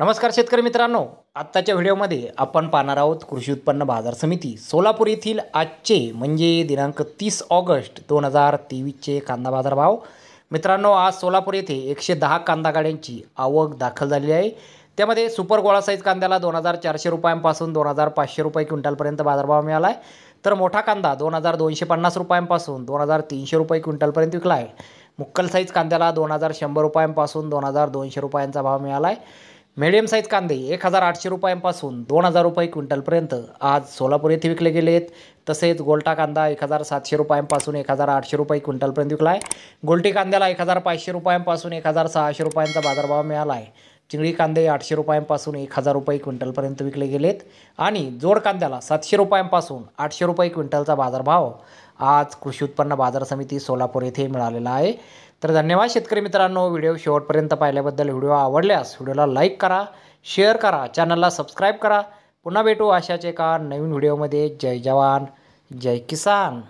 नमस्कार शेतकरी मित्रांनो आत्ताच्या व्हिडिओमध्ये आपण पाहणार आहोत कृषी उत्पन्न बाजार समिती सोलापूर येथील आजचे म्हणजे दिनांक तीस ऑगस्ट दोन हजार तेवीसचे कांदा बाजार भाव मित्रांनो आज सोलापूर येथे एकशे दहा कांदा गाड्यांची आवक दाखल झालेली आहे त्यामध्ये सुपर गोळा साईज कांद्याला दोन हजार चारशे रुपयांपासून दोन हजार पाचशे रुपये क्विंटलपर्यंत बाजारभाव मिळाला आहे तर मोठा कांदा दोन हजार दोनशे पन्नास रुपयांपासून दोन हजार तीनशे रुपये क्विंटलपर्यंत विकला आहे मुक्कल साईज कांद्याला दोन हजार शंभर रुपयांपासून दोन हजार दोनशे रुपयांचा भाव मिळाला आहे मिडियम साईज कांदे एक हजार आठशे रुपयांपासून दोन हजार रुपये क्विंटलपर्यंत आज सोलापूर येथे विकले गेले आहेत तसेच गोलटा कांदा एक हजार सातशे रुपयांपासून एक हजार आठशे रुपये क्विंटलपर्यंत विकला आहे गोलटी कांद्याला एक हजार पाचशे रुपयांपासून एक हजार सहाशे रुपयांचा बाजारभाव मिळाला आहे चिंगळी कांदे आठशे रुपयांपासून एक हजार रुपये क्विंटलपर्यंत विकले गेलेत आणि जोड कांद्याला सातशे रुपयांपासून आठशे रुपये क्विंटलचा बाजारभाव आज कृषी उत्पन्न बाजार समिती सोलापूर येथे मिळालेला आहे तर धन्यवाद शेतकरी मित्रांनो व्हिडिओ शेवटपर्यंत पाहिल्याबद्दल व्हिडिओ आवडल्यास व्हिडिओला लाईक करा शेअर करा चॅनलला सबस्क्राईब करा पुन्हा भेटू अशाच एका नवीन व्हिडिओमध्ये जय जवान जय किसान